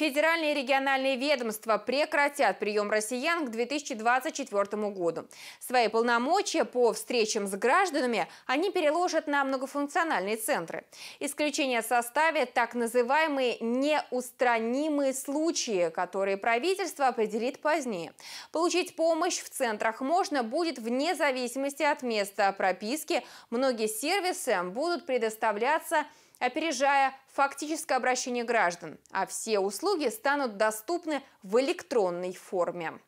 Федеральные и региональные ведомства прекратят прием россиян к 2024 году. Свои полномочия по встречам с гражданами они переложат на многофункциональные центры. Исключение составят так называемые неустранимые случаи, которые правительство определит позднее. Получить помощь в центрах можно будет вне зависимости от места прописки. Многие сервисы будут предоставляться опережая фактическое обращение граждан, а все услуги станут доступны в электронной форме.